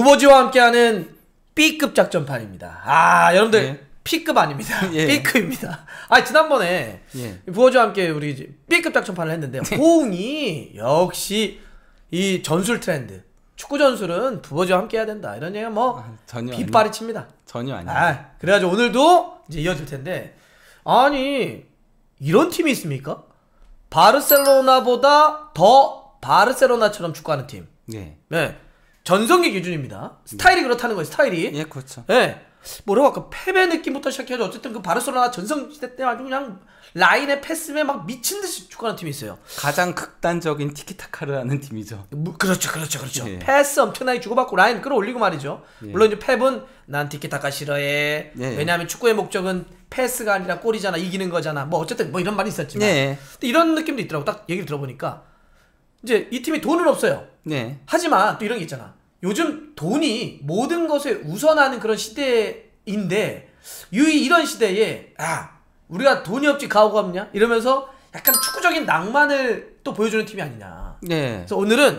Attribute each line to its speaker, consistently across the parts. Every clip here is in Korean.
Speaker 1: 부보지와 함께하는 B급 작전판입니다. 아, 여러분들 예. P급 아닙니다. 예. B급입니다. 아, 지난번에 예. 부호지와 함께 우리 B급 작전판을 했는데 예. 호웅이 역시 이 전술 트렌드 축구 전술은 부호지와 함께 해야 된다. 이런 얘기는 뭐 아, 전혀 빗발이 칩니다. 전혀 아니에요. 아, 그래가지고 오늘도 이제 이어질 텐데 아니 이런 팀이 있습니까? 바르셀로나보다 더 바르셀로나처럼 축구하는 팀. 네. 네. 전성기 기준입니다. 스타일이 그렇다는 거예요. 스타일이. 예, 그렇죠. 예. 뭐라고 할까 패배 느낌부터 시작해서 어쨌든 그 바르셀로나 전성시대 때 아주 그냥 라인의 패스에 막 미친 듯이 축구하는 팀이 있어요. 가장 극단적인 티키타카를 하는 팀이죠. 뭐, 그렇죠, 그렇죠, 그렇죠. 예. 패스 엄청나게 주고받고 라인 끌어올리고 말이죠. 예. 물론 이제 패은난 티키타카 싫어해. 예. 왜냐하면 축구의 목적은 패스가 아니라 골이잖아, 이기는 거잖아. 뭐 어쨌든 뭐 이런 말이 있었지만, 예. 근데 이런 느낌도 있더라고. 딱 얘기를 들어보니까 이제 이 팀이 돈은 없어요. 예. 하지만 또 이런 게 있잖아. 요즘 돈이 모든 것에 우선하는 그런 시대인데 유이 이런 시대에 아 우리가 돈이 없지 가오가 없냐 이러면서 약간 축구적인 낭만을 또 보여주는 팀이 아니냐.
Speaker 2: 네. 그래서 오늘은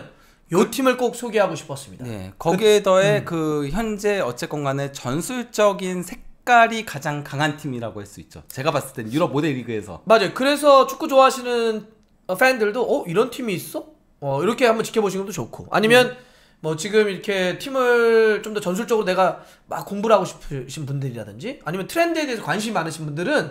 Speaker 2: 요 그 팀을 꼭 소개하고 싶었습니다. 네. 거기에 그, 더해 음. 그 현재 어쨌건 간에 전술적인 색깔이 가장 강한 팀이라고 할 수 있죠. 제가 봤을 땐 유럽 모델 리그에서.
Speaker 1: 맞아요. 그래서 축구 좋아하시는 어, 팬들도 어 이런 팀이 있어? 어 이렇게 한번 지켜보시는 것도 좋고 아니면 음. 뭐 지금 이렇게 팀을 좀 더 전술적으로 내가 막 공부를 하고 싶으신 분들이라든지 아니면 트렌드에 대해서 관심이 많으신 분들은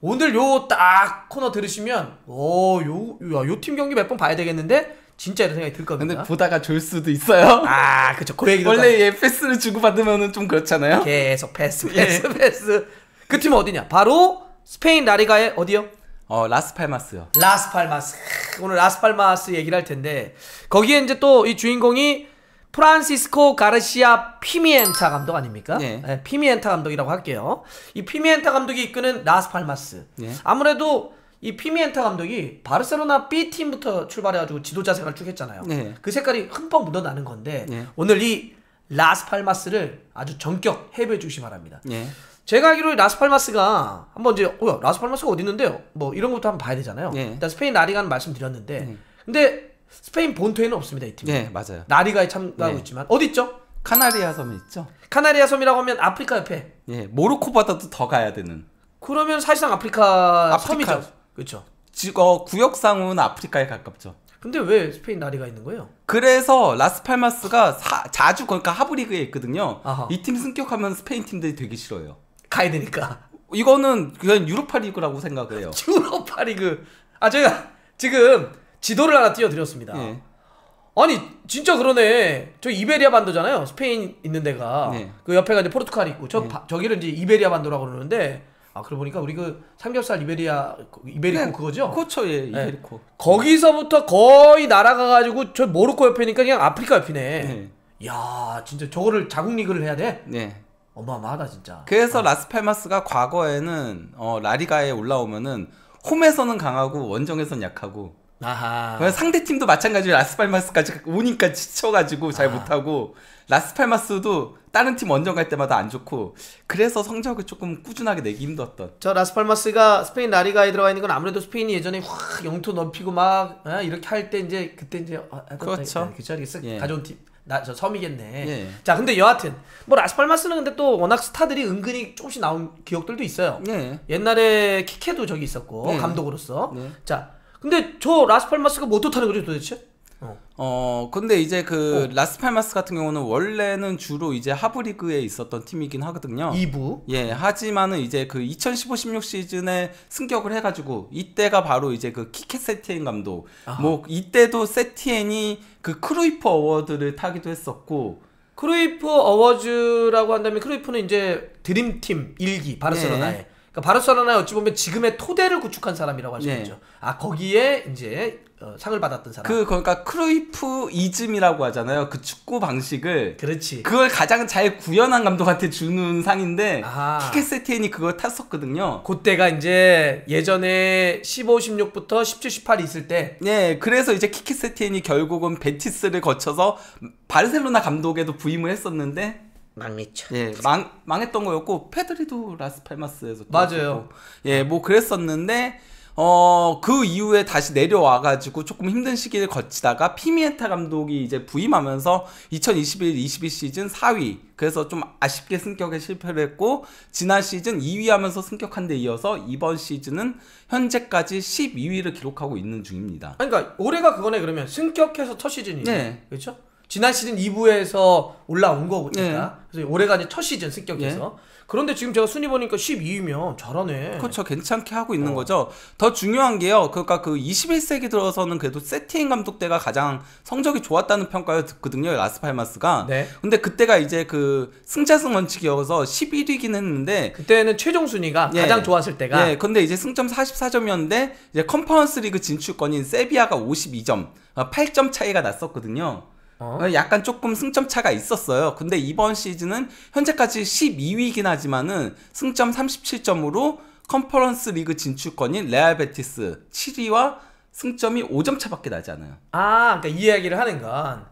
Speaker 1: 오늘 요 딱 코너 들으시면 오요요 팀 경기 몇 번 봐야 되겠는데 진짜 이런 생각이 들 겁니다. 근데 보다가 졸 수도 있어요. 아,
Speaker 2: 그쵸. 그 얘기도. 원래 얘
Speaker 1: 패스를 주고받으면은 좀 그렇잖아요. 계속 패스, 예. 패스, 패스. 그 팀은 어디냐? 바로 스페인 라리가의 어디요? 어, 라스팔마스요. 라스팔마스. 오늘 라스팔마스 얘기를 할 텐데, 거기에 이제 또 이 주인공이 프란시스코 가르시아 피미엔타 감독 아닙니까? 네. 네, 피미엔타 감독이라고 할게요. 이 피미엔타 감독이 이끄는 라스팔마스. 네. 아무래도 이 피미엔타 감독이 바르셀로나 B팀부터 출발해가지고 지도자 생활 쭉 했잖아요. 네. 그 색깔이 흠뻑 묻어나는 건데 네. 오늘 이 라스팔마스를 아주 전격 해배해 주시기 바랍니다. 네. 제가 알기로 라스팔마스가 한번 이제 어, 라스팔마스가 어디 있는데요? 뭐 이런 것도 한번 봐야 되잖아요. 일단 스페인 라리가는 말씀드렸는데 근데 스페인 본토에는 없습니다 이 팀. 네 맞아요. 나리가에 참가하고 네. 있지만 어디 있죠? 카나리아 섬 있죠. 카나리아 섬이라고 하면 아프리카 옆에.
Speaker 2: 예 모로코보다도 더 가야 되는.
Speaker 1: 그러면 사실상 아프리카, 아프리카.
Speaker 2: 섬이죠. 그렇죠. 어, 구역상은 아프리카에 가깝죠.
Speaker 1: 근데 왜 스페인 나리가 있는 거예요?
Speaker 2: 그래서 라스팔마스가 자주 그러니까 하브리그에 있거든요. 이 팀 승격하면 스페인 팀들이 되기 싫어요. 가야 되니까. 이거는 그냥 유로파 리그라고 생각해요.
Speaker 1: 유로파 리그. 아저가 지금 지도를 하나 띄워드렸습니다. 네. 아니 진짜 그러네. 저 이베리아 반도잖아요. 스페인 있는 데가 네. 그 옆에가 이제 포르투갈 있고 저 네. 바, 저기를 이제 이베리아 반도라고 그러는데 아 그러고 보니까 우리 그 삼겹살 이베리아 이베리코 예, 네, 그거죠? 그렇 예, 이베리코. 거기서부터 거의 날아가 가지고 저 모로코 옆에니까 그냥 아프리카 옆이네. 네. 야 진짜 저거를 자국 리그를 해야 돼? 네. 어마어마하다 진짜.
Speaker 2: 그래서 아. 라스팔마스가 과거에는 어, 라리가에 올라오면은 홈에서는 강하고 원정에서는 약하고
Speaker 1: 아하. 어,
Speaker 2: 상대 팀도 마찬가지로 라스팔마스까지 오니까 지쳐가지고 잘 아하. 못하고 라스팔마스도 다른 팀 원정 갈 때마다 안 좋고 그래서 성적을 조금 꾸준하게 내기 힘들었던.
Speaker 1: 저 라스팔마스가 스페인 라리가에 들어가 있는 건 아무래도 스페인이 예전에 확 영토 넓히고 막 아, 이렇게 할 때 이제 그때 이제 어, 아, 아, 그렇죠. 괜찮겠어 그 예. 가져온 팀. 나 저 섬이겠네. 예. 자 근데 여하튼 뭐 라스팔마스는 근데 또 워낙 스타들이 은근히 조금씩 나온 기억들도 있어요. 예. 옛날에 키케도 저기 있었고 네. 감독으로서. 네. 자. 근데 저 라스팔마스가 뭐어떻는 거죠 도대체?
Speaker 2: 어. 어 근데 이제 그 어. 라스팔마스 같은 경우는 원래는 주로 이제 하브리그에 있었던 팀이긴 하거든요. 2부. 예, 하지만은 이제 그 2015-16 시즌에 승격을 해가지고 이때가 바로 이제 그 키켓 세티엔 감독. 아하. 뭐 이때도 세티엔이
Speaker 1: 그 크루이프 어워드를 타기도 했었고. 크루이프 어워즈라고 한다면 크루이프는 이제 드림팀 1기 바르셀로나에. 예. 그러니까 바르셀로나 어찌 보면 지금의 토대를 구축한 사람이라고 할수 네. 있죠. 아 거기에 이제 어, 상을 받았던 사람. 그 그러니까 크루이프
Speaker 2: 이즘이라고 하잖아요. 그 축구 방식을. 그렇지. 그걸 가장 잘 구현한 감독한테 주는 상인데 키케세티엔이 그걸 탔었거든요. 그때가 이제 예전에 15, 16부터 17, 18이 있을 때. 네, 그래서 이제 키케세티엔이 결국은 베티스를 거쳐서 바르셀로나 감독에도 부임을 했었는데
Speaker 1: 망했죠. 예,
Speaker 2: 망 망했던 거였고 페드리도 라스팔마스에서 맞아요. 예, 뭐 그랬었는데 어, 그 이후에 다시 내려와가지고 조금 힘든 시기를 거치다가 피미에타 감독이 이제 부임하면서 2021-22 시즌 4위. 그래서 좀 아쉽게 승격에 실패를 했고, 지난 시즌 2위 하면서 승격한 데 이어서 이번 시즌은 현재까지 12위를 기록하고 있는 중입니다.
Speaker 1: 그러니까 올해가 그거네, 그러면. 승격해서 첫 시즌이네. 네. 그렇죠 지난 시즌 2부에서 올라온 거고 제가 예. 그래서 올해가 이제 첫 시즌 승격해서 예. 그런데 지금 제가 순위 보니까 12위면 잘하네. 그렇죠. 괜찮게 하고 있는 어. 거죠.
Speaker 2: 더 중요한 게요. 그러니까 그 21세기 들어서는 그래도 세팅 감독 때가 가장 성적이 좋았다는 평가였거든요. 라스팔마스가. 네. 근데 그때가 이제 그 승자승 원칙이어서 11위긴 했는데 그때는 최종 순위가 예. 가장 좋았을 때가. 예. 근데 이제 승점 44점이었는데 이제 컨퍼런스 리그 진출권인 세비야가 52점. 8점 차이가 났었거든요. 어? 약간 조금 승점 차가 있었어요. 근데 이번 시즌은 현재까지 12위이긴 하지만은 승점 37점으로 컨퍼런스 리그 진출권인 레알 베티스 7위와 승점이 5점 차밖에 나지 않아요.
Speaker 1: 아, 그러니까 이 이야기를 하는 건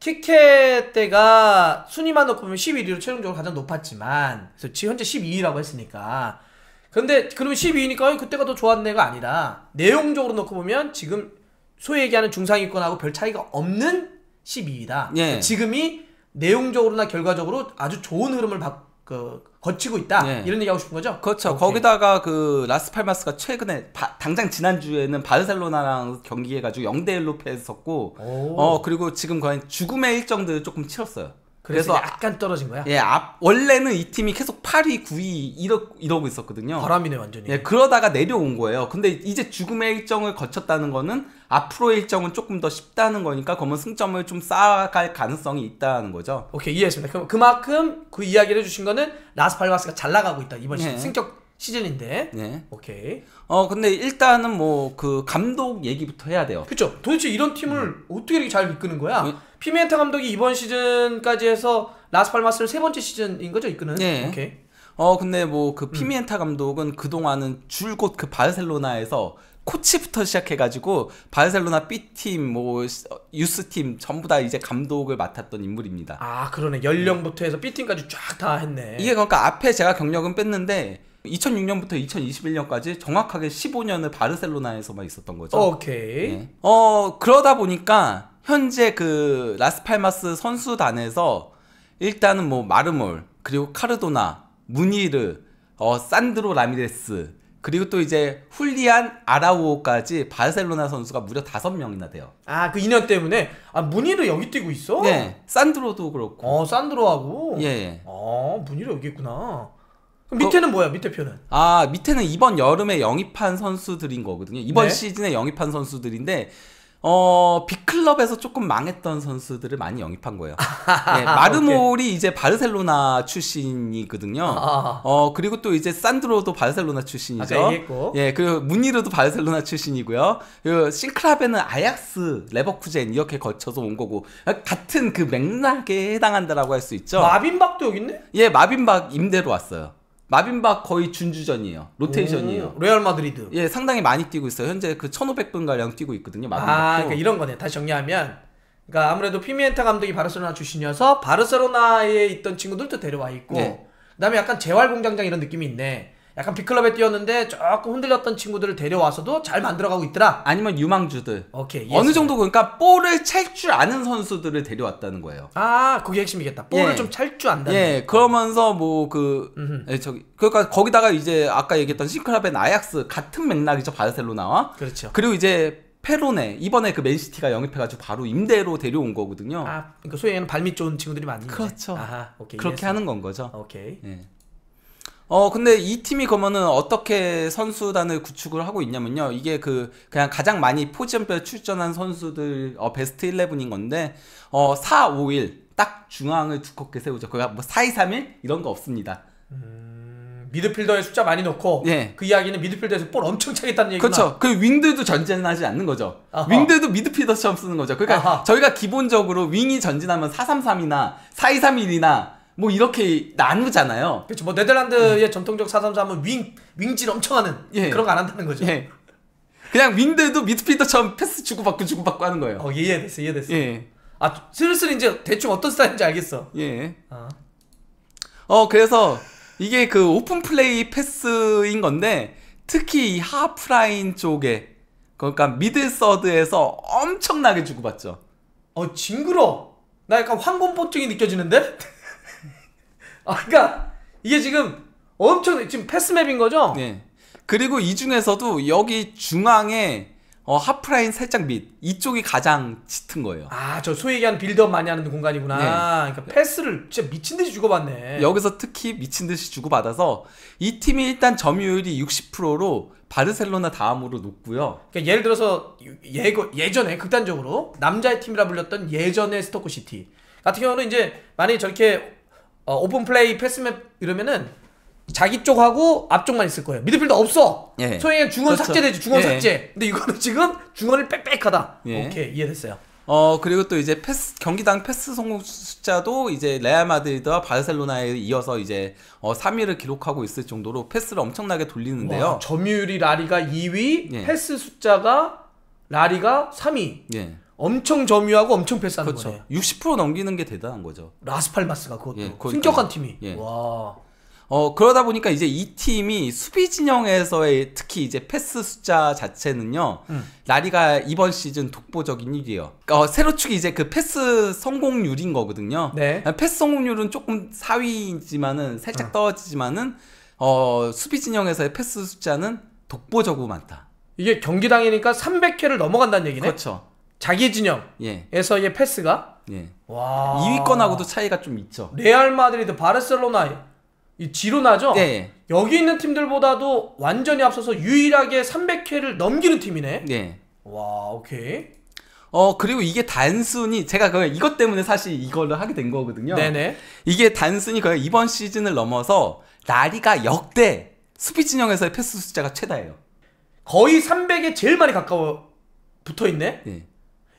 Speaker 1: 키케 때가 순위만 놓고 보면 11위로 최종적으로 가장 높았지만 그래서 현재 12위라고 했으니까 근데 그러면 12위니까 그때가 더 좋았네가 아니라 내용적으로 놓고 보면 지금 소위 얘기하는 중상위권하고 별 차이가 없는 12위다. 예. 그러니까 지금이 내용적으로나 결과적으로 아주 좋은 흐름을 바, 그, 거치고 있다. 예. 이런
Speaker 2: 얘기하고 싶은 거죠? 그렇죠. 오케이. 거기다가 그 라스팔마스가 최근에 바, 당장 지난주에는 바르셀로나랑 경기해가지고 0대1로 패했었고, 어, 그리고 지금 거의 죽음의 일정들을 조금 치렀어요. 그래서, 그래서 약간 떨어진 거야. 예, 앞, 원래는 이 팀이 계속 8위, 9위 이러, 이러고 있었거든요. 바람이네 완전히. 예, 그러다가 내려온 거예요. 근데 이제 죽음의 일정을 거쳤다는 거는 앞으로의 일정은 조금 더 쉽다는 거니까 검은 승점을 좀 쌓아갈 가능성이 있다는 거죠. 오케이 이해했습니다. 그럼 그만큼 그 이야기를
Speaker 1: 해주신 거는 라스팔바스가 잘 나가고 있다 이번 예. 승격 시즌인데. 네.
Speaker 2: 오케이. 어
Speaker 1: 근데 일단은 뭐 그 감독 얘기부터 해야 돼요. 그렇 도대체 이런 팀을 음. 어떻게 이렇게 잘 이끄는 거야? 네. 그 피멘타 감독이 이번 시즌까지 해서 라스팔마스를 세 번째 시즌인 거죠, 이끄는. 네. 오케이. 어 근데 뭐 그 피멘타 음. 감독은 그 동안은 줄곧 그
Speaker 2: 바르셀로나에서 코치부터 시작해가지고 바르셀로나 B팀, 뭐 어, 유스팀 전부 다 이제 감독을 맡았던 인물입니다. 아
Speaker 1: 그러네 연령부터
Speaker 2: 네. 해서 B팀까지 쫙
Speaker 1: 다 했네. 이게
Speaker 2: 그러니까 앞에 제가 경력은 뺐는데 2006년부터 2021년까지 정확하게 15년을 바르셀로나에서만 있었던 거죠. 오케이. 네. 어 그러다 보니까 현재 그 라스팔마스 선수단에서 일단은 뭐 마르몰 그리고 카르도나 무니르 어 산드로 라미레스 그리고 또 이제 훌리안 아라우오까지 바르셀로나 선수가 무려 다 명이나 돼요.
Speaker 1: 아, 그 인연 때문에 아, 무늬를 여기 뛰고 있어? 네. 산드로도 그렇고. 어, 산드로하고. 예. 예. 아, 무늬를 여기 있구나. 밑에는 어, 뭐야? 밑에 표는?
Speaker 2: 아 밑에는 이번 여름에 영입한 선수들인 거거든요. 이번 네. 시즌에 영입한 선수들인데 어 빅클럽에서 조금 망했던 선수들을 많이 영입한 거예요.
Speaker 1: 네, 마르몰이
Speaker 2: 이제 바르셀로나 출신이거든요. 아. 어 그리고 또 이제 산드로도 바르셀로나 출신이죠. 예, 그리고 문이르도 바르셀로나 출신이고요. 그 싱크라베는 아약스, 레버쿠젠 이렇게 거쳐서 온 거고 같은 그 맥락에 해당한다라고 할 수 있죠. 마빈박도 여기 있네? 예, 마빈박 임대로 왔어요. 마빈바 거의 준주전이에요. 로테이션이에요. 오, 레알 마드리드. 예, 상당히 많이 뛰고 있어요. 현재 그 1,500분 가량 뛰고 있거든요. 마빈바 아, 그러니까 이런
Speaker 1: 거네. 다시 정리하면 그러니까 아무래도 피미엔타 감독이 바르셀로나 출신이어서 바르셀로나에 있던 친구들도 데려와 있고 네. 그다음에 약간 재활 공장장 이런 느낌이 있네. 약간 빅클럽에 뛰었는데 조금 흔들렸던 친구들을 데려와서도 잘 만들어가고 있더라. 아니면 유망주들. 오케이. 어느 정도 그러니까 볼을 찰
Speaker 2: 줄 아는 선수들을 데려왔다는 거예요. 아, 그게 핵심이겠다. 볼을 예. 좀찰
Speaker 1: 줄 안다. 예,
Speaker 2: 그러면서 뭐그 예, 저기 그러니까 거기다가 이제 아까 얘기했던 싱클럽벤 아약스 같은 맥락이죠 바르셀로나와. 그렇죠. 그리고 이제 페로네 이번에 그 맨시티가 영입해가지고 바로 임대로 데려온 거거든요. 아,
Speaker 1: 그러니까 소위 얘는 발밑 좋은 친구들이 많은데. 그렇죠. 아하, 오케이, 그렇게 이해
Speaker 2: 하는 건 거죠.
Speaker 1: 오케이. 예.
Speaker 2: 어 근데 이 팀이 그러면은 어떻게 선수단을 구축을 하고 있냐면요 이게 그 그냥 가장 많이 포지션별 출전한 선수들 어 베스트 11인 건데 어 4, 5, 1 딱 중앙을 두껍게 세우죠 그거 그러니까 뭐 4, 2, 3, 1 이런 거 없습니다 음, 미드필더에 숫자 많이 넣고 예. 그 이야기는 미드필더에서 볼 엄청
Speaker 1: 차겠다는 얘기구나 그렇죠 그
Speaker 2: 윙들도 전진하지 않는 거죠 아하. 윙들도 미드필더처럼 쓰는 거죠 그러니까 아하. 저희가 기본적으로 윙이 전진하면 4, 3, 3이나 4, 2, 3, 1이나 뭐 이렇게
Speaker 1: 나누잖아요. 그렇죠. 뭐 네덜란드의 음. 전통적 433은 윙 윙질 엄청 하는 예. 그런 거 안 한다는 거죠. 예. 그냥 윙들도 미드필더처럼 패스 주고받고 주고받고 하는 거예요. 어, 이해됐어. 이해됐어.
Speaker 2: 예. 아, 슬슬 이제 대충 어떤 스타일인지 알겠어. 예. 아. 어, 그래서 이게 그 오픈 플레이 패스인 건데 특히 이 하프라인 쪽에 그러니까 미드 서드에서 엄청나게 주고받죠.
Speaker 1: 어, 징그러. 나 약간 황금보증이 느껴지는데? 아, 그러니까 이게 지금 엄청 지금 패스맵인 거죠? 네. 그리고 이 중에서도
Speaker 2: 여기 중앙에 어, 하프라인 살짝 밑 이쪽이 가장 짙은 거예요. 아,
Speaker 1: 저 소위 얘기하는 빌드업 많이 하는 공간이구나. 네. 그러니까 패스를 진짜 미친 듯이 주고받네. 여기서
Speaker 2: 특히 미친 듯이 주고받아서 이 팀이 일단 점유율이 60%로 바르셀로나
Speaker 1: 다음으로 높고요. 그러니까 예를 들어서 예 예전에 극단적으로 남자의 팀이라 불렸던 예전의 스토크 시티 같은 경우는 이제 만약에 저렇게 어, 오픈 플레이 패스맵 이러면은 자기 쪽하고 앞쪽만 있을 거예요. 미드필더 없어.
Speaker 2: 예. 소의 중원 그렇죠. 삭제되지. 중원 예. 삭제.
Speaker 1: 근데 이거는 지금 중원이 빽빽하다. 예. 오케이 이해됐어요. 어 그리고
Speaker 2: 또 이제 패스 경기당 패스 성공 숫자도 이제 레알 마드리드와 바르셀로나에 이어서 이제 어 3위를 기록하고 있을 정도로 패스를 엄청나게 돌리는데요. 와, 점유율이 라리가
Speaker 1: 2위, 예. 패스 숫자가 라리가 3위. 엄청 점유하고 엄청 패스하는 그렇죠. 거네. 60% 넘기는 게 대단한 거죠. 라스팔마스가 그것도 예, 그 승격한 팀이. 예.
Speaker 2: 와. 어 그러다 보니까 이제 이 팀이 수비 진영에서의 특히 이제 패스 숫자 자체는요 음. 라리가 이번 시즌 독보적인 1위예요. 그러니까 어, 세로 축이 이제 그 패스 성공률인 거거든요. 네. 아, 패스 성공률은 조금 4위지만은 살짝 어. 떨어지지만은 어 수비 진영에서의 패스 숫자는 독보적으로 많다.
Speaker 1: 이게 경기당이니까 300회를 넘어간다는 얘기네. 그렇죠. 자기
Speaker 2: 진영에서의
Speaker 1: 예. 패스가 예. 와 2위권하고도 차이가 좀 있죠. 레알 마드리드, 바르셀로나, 이 지로나죠. 네. 예, 예. 여기 있는 팀들보다도 완전히 앞서서 유일하게 300회를 넘기는 팀이네. 네. 와 오케이. 어 그리고 이게 단순히
Speaker 2: 제가 그 이것 때문에 사실 이걸를 하게 된 거거든요. 네네. 이게 단순히 그 이번 시즌을 넘어서 라리가 역대 수비 진영에서의 패스 숫자가 최다예요.
Speaker 1: 거의 300에 제일 많이 가까워 붙어 있네. 네.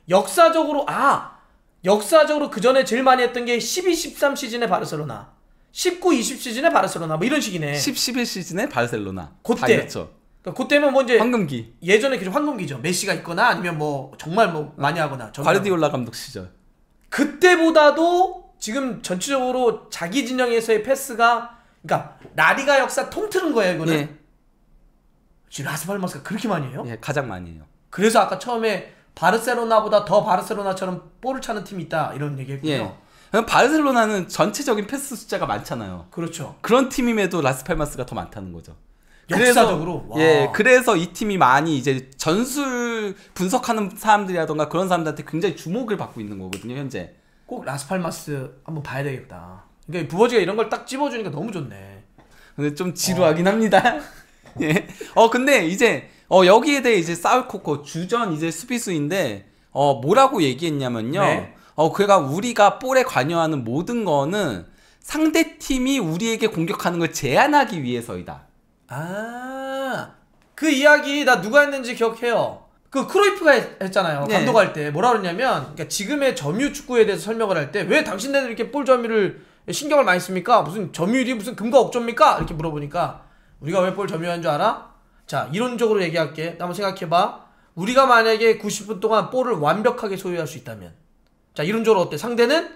Speaker 1: 역사적으로 아 역사적으로 그 전에 제일 많이 했던 게 12, 13 시즌의 바르셀로나 19, 20 시즌의 바르셀로나 뭐 이런 식이네 10,
Speaker 2: 11 시즌의 바르셀로나 그때
Speaker 1: 그러니까 그때면 뭐 이제 황금기 예전에 그 황금기죠 메시가 있거나 아니면 뭐 정말 뭐 많이 하거나 과르디올라 감독 시절 그때보다도 지금 전체적으로 자기 진영에서의 패스가 그러니까 라리가 역사 통틀은 거예요 이거는 예. 지금 라스팔마스가 그렇게 많이 해요? 예, 가장 많이 해요. 그래서 아까 처음에 바르셀로나보다 더 바르셀로나처럼 볼을 차는 팀이 있다 이런 얘기했고요. 예. 바르셀로나는 전체적인 패스 숫자가 많잖아요. 그렇죠.
Speaker 2: 그런 팀임에도 라스팔마스가 더 많다는 거죠.
Speaker 1: 역사적으로. 그래서, 와. 예,
Speaker 2: 그래서 이 팀이 많이 이제 전술 분석하는 사람들이라던가 그런 사람들한테 굉장히 주목을 받고 있는 거거든요, 현재.
Speaker 1: 꼭 라스팔마스 한번 봐야 되겠다. 그러니까 부버지가 이런 걸 딱 집어주니까 너무 좋네.
Speaker 2: 근데 좀 지루하긴 어.
Speaker 1: 합니다. 예. 어, 근데 이제
Speaker 2: 어, 여기에 대해 이제 사울코코 주전 이제 수비수인데 어, 뭐라고 얘기했냐면요. 네. 어, 그가 우리가 볼에 관여하는 모든 거는 상대 팀이 우리에게
Speaker 1: 공격하는 걸 제한하기 위해서이다. 아, 그 이야기 나 누가 했는지 기억해요. 그 크로이프가 했, 잖아요 네. 감독할 때 뭐라 그랬냐면 그러니까 지금의 점유 축구에 대해서 설명을 할 때 왜 당신네들 이렇게 볼 점유를 신경을 많이 씁니까? 무슨 점유율이 무슨 금과 옥조입니까? 이렇게 물어보니까 우리가 왜 볼 점유한 줄 알아? 자, 이론적으로 얘기할게. 한번 생각해봐. 우리가 만약에 90분 동안 볼을 완벽하게 소유할 수 있다면. 자, 이론적으로 어때? 상대는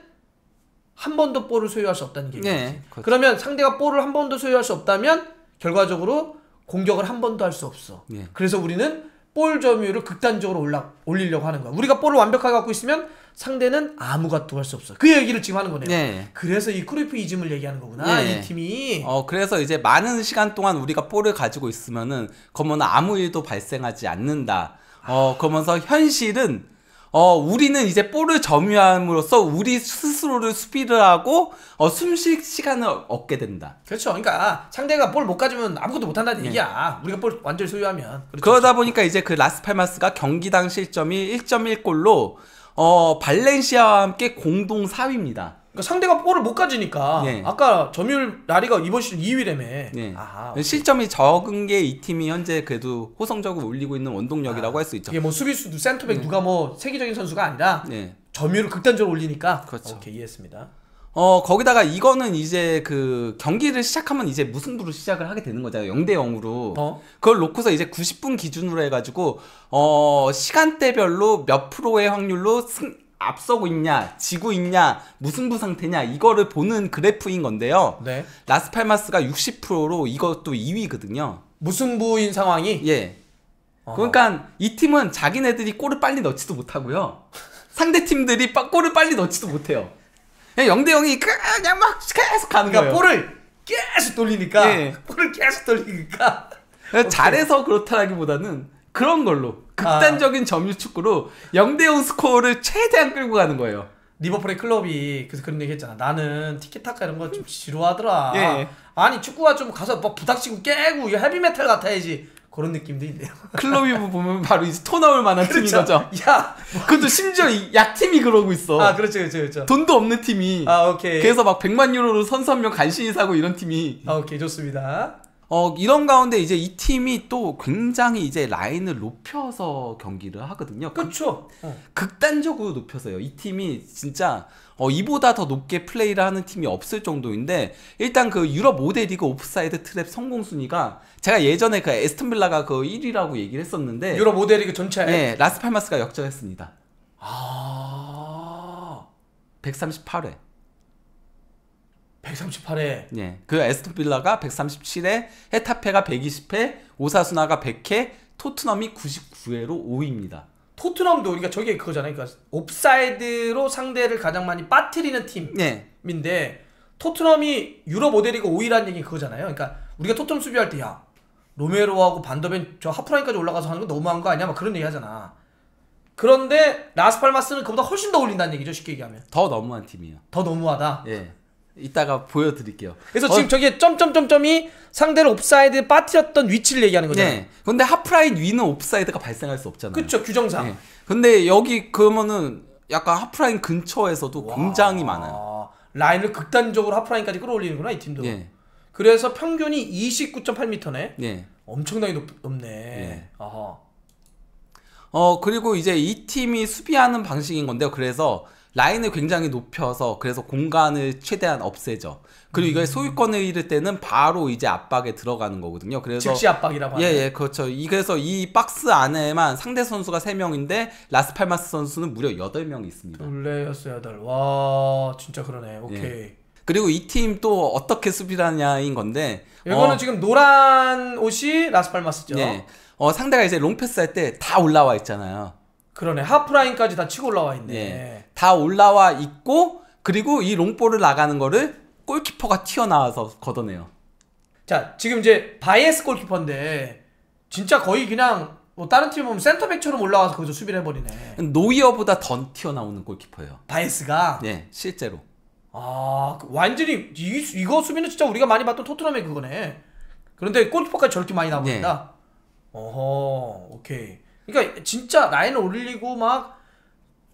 Speaker 1: 한 번도 볼을 소유할 수 없다는 얘기지. 네, 그렇죠. 그러면 상대가 볼을 한 번도 소유할 수 없다면 결과적으로 공격을 한 번도 할 수 없어. 네. 그래서 우리는 볼 점유율을 극단적으로 올라, 올리려고 하는 거야. 우리가 볼을 완벽하게 갖고 있으면 상대는 아무것도 할 수 없어. 그 얘기를 지금 하는 거네요. 네. 그래서 이 크루이프이즘을 얘기하는 거구나. 네. 이
Speaker 2: 팀이. 어 그래서 이제 많은 시간 동안 우리가 볼을 가지고 있으면은 그러면 아무 일도 발생하지 않는다. 어 아. 그러면서 현실은 어, 우리는 이제 볼을 점유함으로써 우리 스스로를 수비를 하고, 어, 숨 쉴 시간을 얻게 된다.
Speaker 1: 그렇죠. 그러니까 상대가 볼 못 가지면 아무것도 못 한다는 네. 얘기야. 우리가 볼 완전히 소유하면. 그렇죠.
Speaker 2: 그러다 보니까 이제 그 라스팔마스가 경기당 실점이 1.1골로, 어,
Speaker 1: 발렌시아와 함께 공동 4위입니다. 그러니까 상대가 볼을 못 가지니까 네. 아까 점유율 라리가 이번 시즌 2위라며
Speaker 2: 네. 아, 실점이 적은 게 이 팀이 현재 그래도
Speaker 1: 호성적으로 올리고 있는 원동력이라고 아, 할수 있죠. 이게 뭐 수비수도 센터백 네. 누가 뭐 세계적인 선수가 아니라 네. 점유율을 극단적으로 올리니까 그렇죠. 오케이 이해했습니다.
Speaker 2: 어, 거기다가 이거는 이제 그 경기를 시작하면 이제 무승부로 시작을 하게 되는 거잖아요. 0대 0으로. 어? 그걸 놓고서 이제 90분 기준으로 해가지고, 어, 시간대별로 몇 프로의 확률로 승, 앞서고 있냐, 지고 있냐, 무승부 상태냐, 이거를 보는 그래프인 건데요. 네. 라스팔마스가 60%로 이것도 2위거든요. 무승부인 상황이? 예. 어. 그러니까 이 팀은 자기네들이 골을 빨리 넣지도 못하고요. 상대 팀들이 골을 빨리 넣지도 못해요. 영대 형이 그 그냥 막 계속 가는 거 그러니까 볼을 계속 돌리니까 네.
Speaker 1: 볼을 계속 돌리니까 예.
Speaker 2: 그러니까 잘해서 그렇다라기보다는
Speaker 1: 그런 걸로 극단적인 아. 점유 축구로 영대 0 스코어를 최대한 끌고 가는 거예요. 리버풀의 클럽이 그래서 그런 얘기 했잖아. 나는 티키타카 이런 거 좀 지루하더라. 예. 아니 축구가 좀 가서 막 뭐 부닥치고 깨고 헤비메탈 같아야지. 그런 느낌도 있네요. 클럽이 보면 바로 이토 나올 만한 그렇죠. 팀인 거죠. 야, 그것도 심지어 약 팀이 그러고 있어. 아, 그렇죠, 그렇죠, 그렇죠.
Speaker 2: 돈도 없는 팀이. 아, 오케이. 그래서 막 100만 유로로 선수 한 명 간신히 사고 이런 팀이. 아, 오케이, 좋습니다. 어, 이런 가운데 이제 이 팀이 또 굉장히 이제 라인을 높여서 경기를 하거든요. 그 그렇죠. 어. 극단적으로 높여서요. 이 팀이 진짜 어, 이보다 더 높게 플레이를 하는 팀이 없을 정도인데 일단 그 유럽 5대 리그 오프사이드 트랩 성공 순위가 제가 예전에 그 에스턴 빌라가 그 1위라고 얘기를 했었는데 유럽 5대 리그 전체에 네, 라스팔마스가 역전했습니다. 아. 138회.
Speaker 1: 138회. 네.
Speaker 2: 예. 그 에스톤 빌라가 137회, 헤타페가 120회, 오사수나가 100회, 토트넘이 99회로 5위입니다.
Speaker 1: 토트넘도 그러니까 저게 그거잖아요. 그러니까 옵사이드로 상대를 가장 많이 빠뜨리는 팀인데 네. 토트넘이 유럽 모델이고 5위라는 얘기 그거잖아요. 그러니까 우리가 토트넘 수비할 때야 로메로하고 반더벤 저 하프라인까지 올라가서 하는 거 너무한 거 아니야? 막 그런 얘기 하잖아. 그런데 라스팔마스는 그보다 훨씬 더 올린다는 얘기죠 쉽게 얘기하면
Speaker 2: 더 너무한 팀이에요 더 너무하다? 예. 이따가 보여드릴게요. 그래서 어. 지금 저기
Speaker 1: 점점점점이
Speaker 2: 상대를 옵사이드 빠뜨렸던 위치를 얘기하는 거잖 네. 근데 하프라인 위는 옵사이드가 발생할 수 없잖아요. 그렇죠. 규정상. 네. 근데 여기 그러면은 약간 하프라인
Speaker 1: 근처에서도 와. 굉장히 많아요. 라인을 극단적으로 하프라인까지 끌어올리는구나 이 팀도. 네. 그래서 평균이 29.8m네. 네. 엄청나게 높, 높네. 네. 아하.
Speaker 2: 어 그리고 이제 이 팀이 수비하는 방식인 건데요. 그래서 라인을 굉장히 높여서 그래서 공간을 최대한 없애죠. 그리고 음. 이걸 소유권을 잃을 때는 바로 이제 압박에 들어가는 거거든요. 그래서 즉시 압박이라고 하죠. 예, 예, 그렇죠. 이 그래서 이 박스 안에만 상대 선수가 3명인데 라스팔마스 선수는 무려 8명이 있습니다.
Speaker 1: 둘레였어 8. 와, 진짜 그러네. 예. 오케이. 예.
Speaker 2: 그리고 이 팀 또 어떻게 수비하냐인 건데 이거는 어, 지금
Speaker 1: 노란 옷이 라스팔마스죠. 예.
Speaker 2: 어, 상대가 이제 롱패스 할 때 다 올라와 있잖아요.
Speaker 1: 그러네. 하프라인까지 다 치고 올라와 있네.
Speaker 2: 예. 다 올라와 있고 그리고 이 롱볼을 나가는 거를 골키퍼가 튀어나와서
Speaker 1: 걷어내요. 자, 지금 이제 바이에스 골키퍼인데 진짜 거의 그냥 뭐 다른 팀 보면 센터백처럼 올라와서 거기서 수비를 해버리네. 노이어보다 더 튀어나오는 골키퍼예요. 바이에스가? 예, 실제로. 아, 그 완전히 이, 이거 수비는 진짜 우리가 많이 봤던 토트넘의 그거네. 그런데 골키퍼까지 저렇게 많이 나오는다. 예. 네. 어허, 오케이. 그러니까 진짜 라인 올리고 막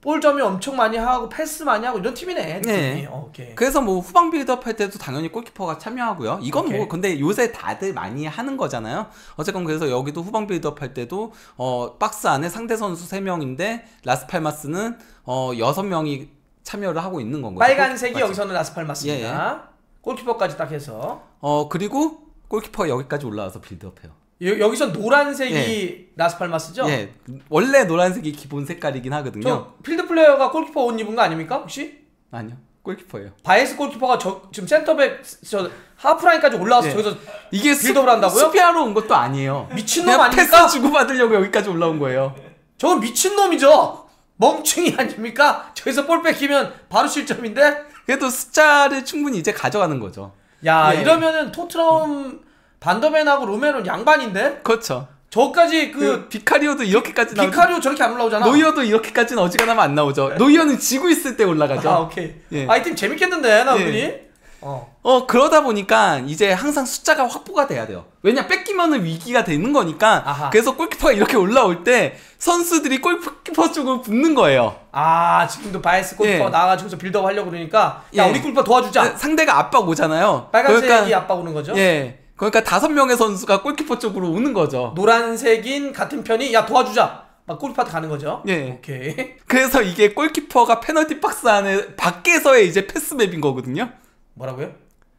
Speaker 1: 볼점이 엄청 많이 하고 패스 많이 하고 이런 팀이네. 네. 어,
Speaker 2: 오케이. 그래서 뭐 후방 빌드업 할 때도 당연히 골키퍼가 참여하고요. 이건 뭐 오케이. 뭐 근데 요새 다들 많이 하는 거잖아요. 어쨌건 그래서 여기도 후방 빌드업 할 때도 어 박스 안에 상대 선수 3명인데 라스팔마스는 어 6명이 참여를 하고 있는 건 거죠. 빨간색이 맞 여기서는
Speaker 1: 라스팔마스입니다. 예, 예. 골키퍼까지 딱 해서
Speaker 2: 어 그리고 골키퍼가 여기까지 올라와서 빌드업해요.
Speaker 1: 여, 기서 노란색이 라스팔마스죠? 네. 예.
Speaker 2: 네. 원래 노란색이 기본 색깔이긴 하거든요. 저
Speaker 1: 필드 플레이어가 골키퍼 옷 입은 거 아닙니까? 혹시? 아니요. 골키퍼예요. 바이스 골키퍼가 저, 지금 센터백 저 하프라인까지 올라와서 네. 저기서 이게 빌드업을 한다고요? 스피아로 온 것도 아니에요. 미친놈 아닙니까? 패스 주고 받으려고 여기까지 올라온 거예요. 저건 미친놈이죠. 멍충이 아닙니까? 저기서 볼 뺏기면 바로 실점인데. 그래도 숫자를 충분히 이제 가져가는 거죠. 야 네. 이러면은 토트넘 음. 반더맨하고 로메론 양반인데? 그렇죠. 저까지 그, 그 비카리오도 이렇게까지 나오 비카리오 저렇게 안 올라오잖아. 노이어도 이렇게까지는 어지간하면 안 나오죠. 네. 노이어는 지고
Speaker 2: 있을 때 올라가죠. 아 오케이. 예. 아이 팀 재밌겠는데 나 우리. 예. 어. 어 그러다 보니까 이제 항상 숫자가 확보가 돼야 돼요. 왜냐 뺏기면은 위기가 되는 거니까. 아하. 그래서 골키퍼가 이렇게 올라올 때 선수들이 골키퍼 쪽으로 붙는 거예요.
Speaker 1: 아 지금도 바이스 골키퍼 예. 나와가지고서 빌드업 하려고 그러니까 야 예. 우리 골키퍼 도와주자. 네, 상대가 압박 오잖아요. 빨간색이 그러니까, 압박 오는 거죠. 예. 그러니까 다섯 명의 선수가 골키퍼 쪽으로 오는 거죠. 노란색인 같은 편이 야 도와주자. 막골키퍼한테 가는 거죠. 예. 오케이. 그래서 이게 골키퍼가 페널티 박스 안에 밖에서의 이제 패스맵인 거거든요. 뭐라고요?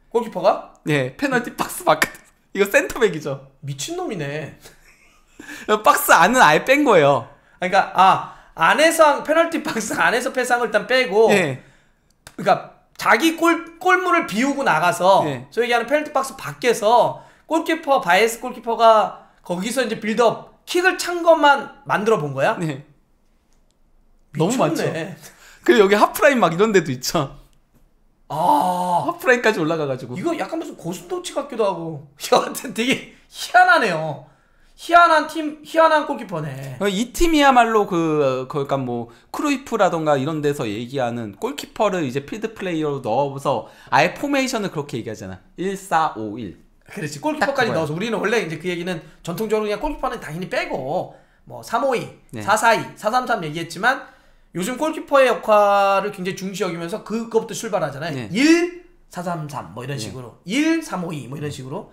Speaker 1: 골키퍼가? 예. 페널티 박스 밖에. 이거 센터백이죠. 미친 놈이네. 박스 안은 아예 뺀 거예요. 아, 그러니까 아 안에서 페널티 박스 안에서 패스한 걸 일단 빼고. 예. 그러니까 자기 골, 골물을 비우고 나가서 네. 저 얘기하는 페널티 박스 밖에서 골키퍼 바이스 골키퍼가 거기서 이제 빌드업 킥을 찬 것만 만들어 본 거야? 네 너무 많죠. 그리고 여기 하프라인 막 이런 데도 있죠. 아 하프라인까지 올라가가지고 이거 약간 무슨 고슴도치 같기도 하고 여하튼 되게 희한하네요. 희한한 팀, 희한한 골키퍼네.
Speaker 2: 어, 이 팀이야말로 그, 그니까 뭐, 크루이프라던가 이런 데서 얘기하는 골키퍼를 이제 필드 플레이어로 넣어서 아예 포메이션을 그렇게 얘기하잖아. 1, 4,
Speaker 1: 5, 1. 그렇지. 골키퍼까지 넣어서 우리는 원래 이제 그 얘기는 전통적으로 그냥 골키퍼는 당연히 빼고 뭐, 3, 5, 2, 네. 4, 4, 2, 4, 3, 3 얘기했지만 요즘 골키퍼의 역할을 굉장히 중시 여기면서 그것부터 출발하잖아요. 네. 1, 4, 3, 3 뭐 이런 식으로. 1, 3, 5, 2 뭐 이런 식으로.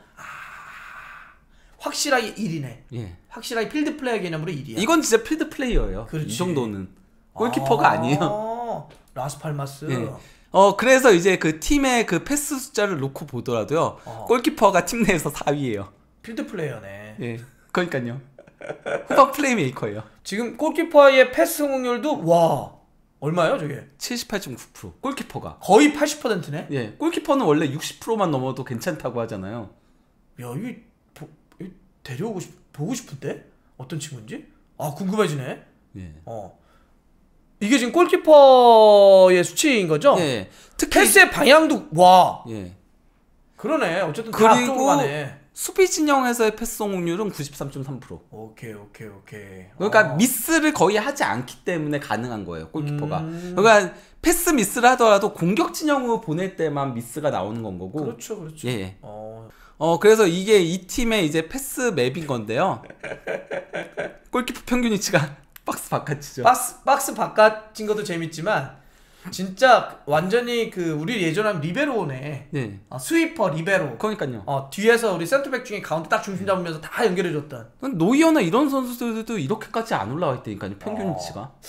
Speaker 1: 확실하게 1이네. 예. 확실하게 필드 플레이어 개념으로 1이야. 이건
Speaker 2: 진짜 필드 플레이어예요. 그렇지. 이 정도는 아. 골키퍼가 아~ 니에요
Speaker 1: 라스팔마스. 예.
Speaker 2: 어 그래서 이제 그 팀의 그 패스 숫자를 놓고 보더라도요.
Speaker 1: 어. 골키퍼가 팀 내에서 4위예요. 필드 플레이어네. 예. 그러니까요. 후방 플레이메이커예요. 지금 골키퍼의 패스 성공률도 와 얼마예요 저게? 78.9% 골키퍼가 거의 80%네. 예, 골키퍼는 원래 60%만 넘어도 괜찮다고 하잖아요. 야, 이 데려오고 싶, 보고 싶은데 어떤 친구인지 아 궁금해지네. 예. 어. 이게 지금 골키퍼의 수치인 거죠? 예. 특히 패스의 방향도 와. 예. 그러네. 어쨌든 그리고 수비 진영에서의 패스 성공률은 93.3%. 오케이, 오케이, 오케이.
Speaker 2: 그러니까 아. 미스를 거의 하지 않기 때문에 가능한 거예요, 골키퍼가. 음... 그러니까 패스 미스를 하더라도 공격 진영으로 보낼 때만 미스가 나오는 건 거고. 그렇죠, 그렇죠. 예. 어... 어 그래서 이게 이 팀의 이제 패스 맵인 건데요. 골키퍼 평균이치가 박스 바깥이죠. 박스
Speaker 1: 박스 바깥인 것도 재밌지만 진짜 완전히 그 우리 예전하 리베로네. 네. 아, 스위퍼 리베로. 그러니까요. 어 뒤에서 우리 센터백 중에 가운데 딱 중심 잡으면서 다 연결해 줬던. 노이어나 이런 선수들도 이렇게까지 안 올라와 있다니까요. 평균치가. 어,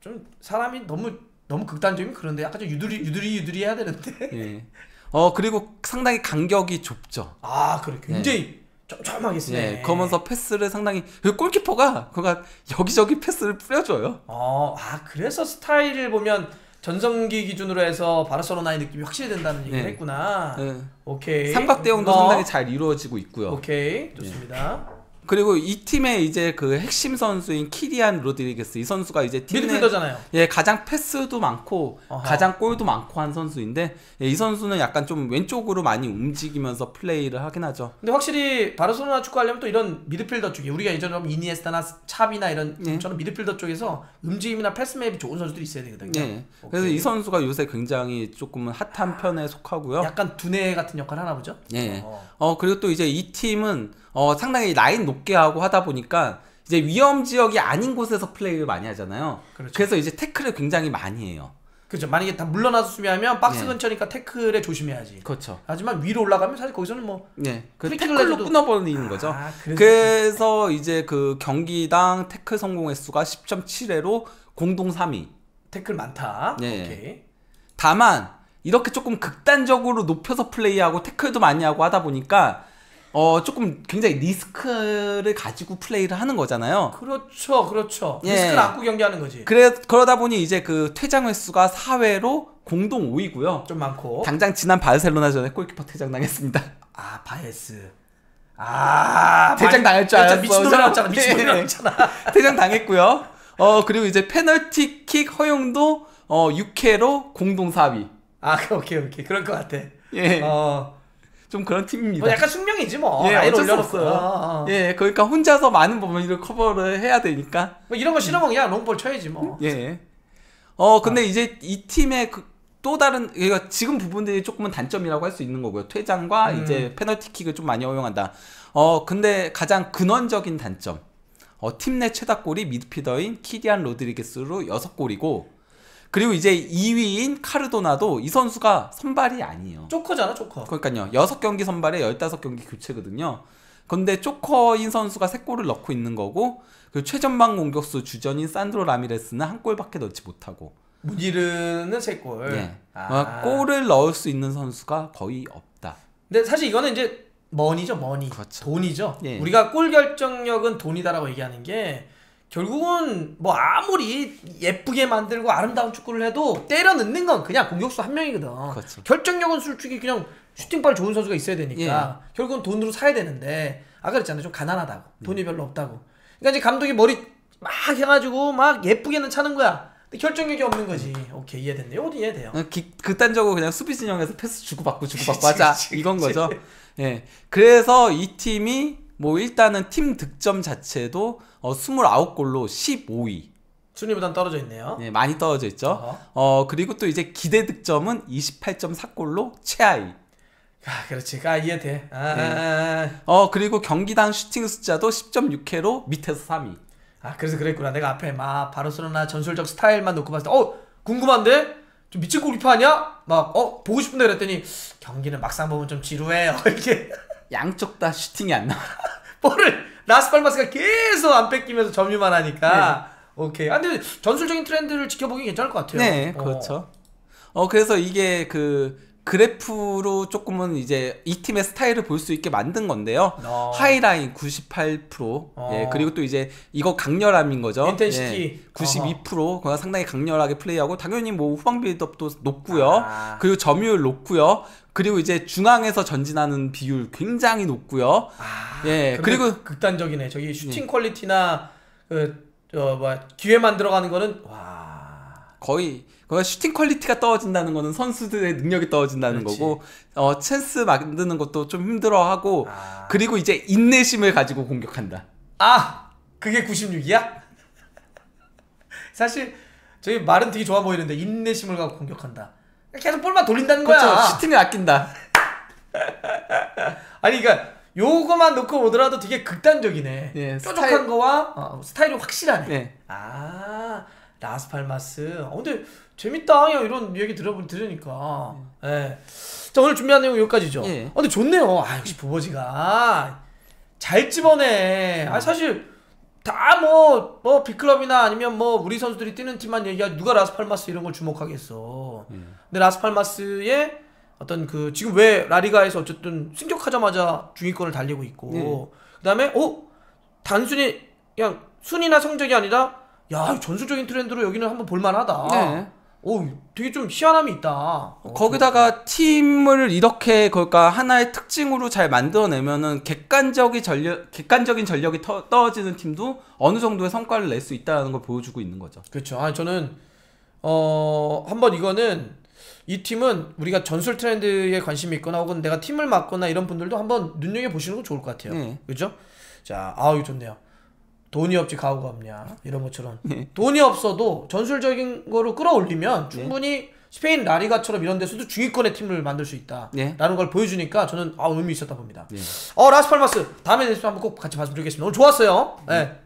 Speaker 1: 좀 사람이 너무 너무 극단적이 그런데 약간 좀 유두리 유두리 유두리 해야 되는데. 예. 어 그리고 상당히 간격이 좁죠. 아 그래 네. 굉장히
Speaker 2: 촘촘하게 쓰네. 네, 그러면서 네. 패스를 상당히 그 골키퍼가
Speaker 1: 그가 여기저기 패스를 뿌려줘요. 어, 아 그래서 스타일을 보면 전성기 기준으로 해서 바르셀로나의 느낌이 확실히 된다는 얘기를 네. 했구나. 네. 오케이. 삼각대형도 어. 상당히
Speaker 2: 잘 이루어지고 있고요. 오케이 네. 좋습니다. 그리고 이 팀의 이제 그 핵심 선수인 키리안 로드리게스 이 선수가 이제 팀의 미드필더잖아요. 예 가장 패스도 많고 어허. 가장 골도 많고 한 선수인데 예, 이 선수는 약간 좀 왼쪽으로 많이 움직이면서 플레이를 하긴 하죠.
Speaker 1: 근데 확실히 바르셀로나 축구하려면 또 이런 미드필더 쪽에 우리가 예전에 이니에스타나 찹이나 이런 예. 저는 미드필더 쪽에서 움직임이나 패스 맵이 좋은 선수들이 있어야 되거든요. 예. 그래서 이
Speaker 2: 선수가 요새 굉장히 조금은
Speaker 1: 핫한 편에 속하고요. 약간 두뇌 같은 역할 하나 보죠.
Speaker 2: 예. 어, 어 그리고 또 이제 이 팀은 어, 상당히 라인 높게 하고 하다 보니까 이제 위험 지역이 아닌 곳에서 플레이를 많이 하잖아요. 그렇죠. 그래서 이제 태클을 굉장히 많이 해요.
Speaker 1: 그렇죠. 만약에 다 물러나서 수비하면 박스 예. 근처니까 태클에 조심해야지. 그렇죠. 하지만 위로 올라가면 사실 거기서는 뭐 예.
Speaker 2: 그 태클로 해도
Speaker 1: 끊어버리는 아, 거죠. 아, 그래서... 그렇죠.
Speaker 2: 그래서 이제 그 경기당 태클 성공 횟수가 10.7회로 공동 3위.
Speaker 1: 태클 많다. 예. 오케이.
Speaker 2: 다만 이렇게 조금 극단적으로 높여서 플레이하고 태클도 많이 하고 하다 보니까 어 조금 굉장히 리스크를 가지고 플레이를 하는 거잖아요.
Speaker 1: 그렇죠, 그렇죠. 예. 리스크를 안고 경기하는 거지.
Speaker 2: 그래 그러다 보니 이제 그 퇴장 횟수가 4회로 공동 5위고요. 좀 많고. 당장 지난 바르셀로나전에 골키퍼 퇴장당했습니다.
Speaker 1: 아 바에스. 아 퇴장 당할 줄 알았어. 미친놈 나왔잖아. 네. 미친놈 나왔잖아.
Speaker 2: 퇴장 당했고요. 어 그리고 이제 페널티킥 허용도 어 6회로 공동 4위. 아 오케이 오케이 그럴 것 같아. 예. 어. 좀 그런 팀입니다. 뭐 약간 숙명이지 뭐. 예, 어쩔 수 없어요. 아, 아. 예, 그러니까 혼자서 많은 범위를 커버를 해야 되니까.
Speaker 1: 뭐 이런 거 싫어먹냐? 음. 롱볼 쳐야지 뭐.
Speaker 2: 예. 어, 근데 아. 이제 이 팀의 그, 또 다른 그러니까 지금 부분들이 조금은 단점이라고 할 수 있는 거고요. 퇴장과 음. 이제 페널티킥을 좀 많이 허용한다. 어, 근데 가장 근원적인 단점. 어, 팀 내 최다 골이 미드피더인 키리안 로드리게스로 6골이고 그리고 이제 2위인 카르도나도 이 선수가 선발이 아니에요. 조커잖아, 조커. 그러니까요. 6경기 선발에 15경기 교체거든요. 근데 조커인 선수가 3골을 넣고 있는 거고 그 최전방 공격수 주전인 산드로 라미레스는 한 골밖에 넣지 못하고
Speaker 1: 무지르는 3골. 예. 아. 뭐 골을
Speaker 2: 넣을 수 있는 선수가 거의 없다.
Speaker 1: 근데 사실 이거는 이제 머니죠, 머니. 그렇죠. 돈이죠. 예. 우리가 골 결정력은 돈이다라고 얘기하는 게 결국은 뭐 아무리 예쁘게 만들고 아름다운 축구를 해도 때려 넣는 건 그냥 공격수 한 명이거든. 그렇죠. 결정력은 솔직히 그냥 슈팅발 좋은 선수가 있어야 되니까 예. 결국은 돈으로 사야 되는데 아까 그랬잖아요. 좀 가난하다고. 음. 돈이 음. 별로 없다고. 그러니까 이제 감독이 머리 막 해가지고 막 예쁘게는 차는 거야. 근데 결정력이 없는 거지. 오케이
Speaker 2: 이해됐네. 요것 이해돼요. 어, 극단적으로 그냥 수비 진영에서 패스 주고받고 주고받고 하자 이건 거죠. 예. 그래서 이 팀이 뭐 일단은 팀 득점 자체도 어, 29골로 15위.
Speaker 1: 순위보단 떨어져 있네요. 네, 많이
Speaker 2: 떨어져 있죠. 어허. 어 그리고 또 이제 기대 득점은 28.4골로 최하위.
Speaker 1: 아, 그렇지. 아, 이해돼. 아, 네. 아, 아, 아. 어, 그리고 경기당 슈팅 숫자도 10.6회로 밑에서 3위. 아, 그래서 그랬구나. 내가 앞에 막 바르셀로나 전술적 스타일만 놓고 봤을 때, 어, 궁금한데? 좀 미친 골키퍼 아니야? 막, 어, 보고 싶은데 그랬더니, 경기는 막상 보면 좀 지루해요. 어, 이렇게. 양쪽 다 슈팅이 안 나와. 볼을 라스팔마스가 계속 안 뺏기면서 점유만 하니까 네. 오케이. 아 근데 전술적인 트렌드를 지켜보기 괜찮을 것 같아요. 네, 그렇죠.
Speaker 2: 어, 어 그래서 이게 그 그래프로 조금은 이제 이 팀의 스타일을 볼 수 있게 만든 건데요. 어. 하이라인 98%. 어. 아. 예, 그리고 또 이제 이거 강렬함인 거죠. 인텐시티 예, 92%. 그 상당히 강렬하게 플레이하고 당연히 뭐 후방 빌드업도 높고요. 아. 그리고 점유율 높고요. 그리고 이제 중앙에서 전진하는 비율 굉장히 높고요. 아. 예. 그리고
Speaker 1: 극단적이네. 저기 예. 슈팅 예. 퀄리티나 그 어, 뭐 기회만 들어가는 거는 와. 거의 그러 슈팅
Speaker 2: 퀄리티가 떨어진다는 거는 선수들의 능력이 떨어진다는 그렇지. 거고 어, 찬스 만드는 것도 좀
Speaker 1: 힘들어하고 아... 그리고 이제 인내심을 가지고 공격한다. 아 그게 96이야? 사실 저희 말은 되게 좋아 보이는데 인내심을 갖고 공격한다. 계속 볼만 돌린다는 거야. 그렇죠. 슈팅을 아낀다. 아니 그러니까 요거만 놓고 보더라도 되게 극단적이네. 예, 뾰족한 스타일... 거와 어, 스타일이 확실하네. 예. 아. 라스팔마스. 어, 아, 근데 재밌다. 야, 이런 얘기 들어보 들으니까. 네. 예. 자, 오늘 준비한 내용 여기까지죠. 예. 어, 근데 좋네요. 아, 역시 부버지가 잘 집어내. 음. 아, 사실 다 뭐뭐 뭐클럽이나 아니면 뭐 우리 선수들이 뛰는 팀만 얘기야 누가 라스팔마스 이런 걸 주목하겠어. 음. 근데 라스팔마스의 어떤 그 지금 왜 라리가에서 어쨌든 승격하자마자 중위권을 달리고 있고 음. 그다음에 어 단순히 그냥 순위나 성적이 아니라 야 전술적인 트렌드로 여기는 한번 볼만하다. 네. 오, 되게 좀희한함이 있다. 어,
Speaker 2: 거기다가 팀을 이렇게 그니까 하나의 특징으로 잘 만들어내면은 객관적인 전력, 객관적인 전력이 터, 떨어지는 팀도 어느
Speaker 1: 정도의 성과를 낼 수 있다는 걸 보여주고 있는 거죠. 그렇죠. 아 저는 어 한번 이거는 이 팀은 우리가 전술 트렌드에 관심이 있거나 혹은 내가 팀을 맡거나 이런 분들도 한번 눈여겨 보시는 건 좋을 것 같아요. 네. 그렇죠? 자, 아우 좋네요. 돈이 없지 가오가 없냐 이런 것처럼 네. 돈이 없어도 전술적인 거로 끌어올리면 네. 충분히 스페인 라리가처럼 이런 데서도 중위권의 팀을 만들 수 있다라는 네. 걸 보여주니까 저는 아 의미 있었다 봅니다. 네. 어 라스팔마스 다음에 대해서 한번 꼭 같이 봐주겠습니다. 오늘 좋았어요. 네.